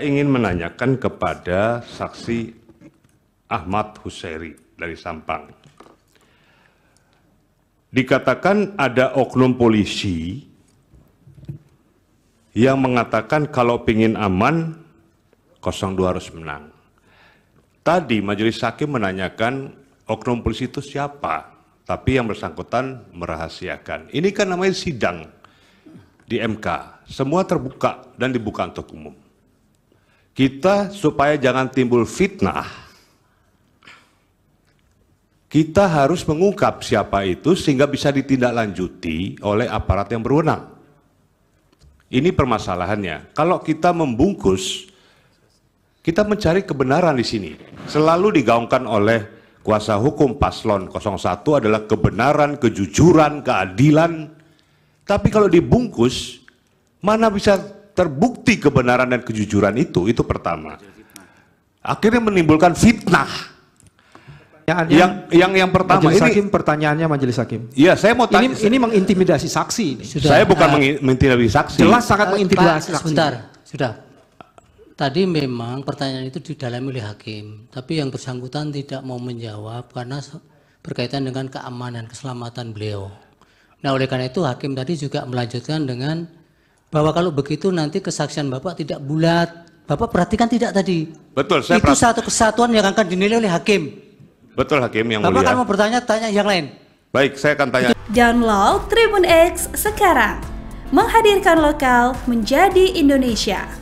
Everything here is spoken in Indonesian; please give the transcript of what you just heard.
ingin menanyakan kepada saksi Ahmad Huseri dari Sampang. Dikatakan ada oknum polisi yang mengatakan kalau pingin aman 02 harus menang. Tadi majelis hakim menanyakan oknum polisi itu siapa, tapi yang bersangkutan merahasiakan. Ini kan namanya sidang di MK, semua terbuka dan dibuka untuk umum. Kita supaya jangan timbul fitnah, kita harus mengungkap siapa itu sehingga bisa ditindaklanjuti oleh aparat yang berwenang. Ini permasalahannya. Kalau kita membungkus, kita mencari kebenaran di sini. Selalu digaungkan oleh kuasa hukum paslon 01 adalah kebenaran, kejujuran, keadilan. Tapi kalau dibungkus, mana bisa terbukti kebenaran dan kejujuran itu, itu pertama. Akhirnya menimbulkan fitnah. Yang yang yang yang pertama majelis ini hakim, pertanyaannya majelis hakim. Iya, saya mau tanya. Ini, ini mengintimidasi saksi. Ini. Sudah, saya bukan uh, mengintimidasi saksi. Jelas sangat uh, mengintimidasi saksi. Sebentar, sudah. Tadi memang pertanyaan itu didalami oleh hakim, tapi yang bersangkutan tidak mau menjawab karena berkaitan dengan keamanan keselamatan beliau. Nah, oleh karena itu hakim tadi juga melanjutkan dengan bahwa kalau begitu nanti kesaksian Bapak tidak bulat. Bapak perhatikan tidak tadi? Betul, saya Itu satu kesatuan yang akan dinilai oleh hakim. Betul hakim yang Bapak mulia. Bapak kan mau bertanya tanya yang lain. Baik, saya akan tanya. Download Tribun X sekarang. Menghadirkan lokal menjadi Indonesia.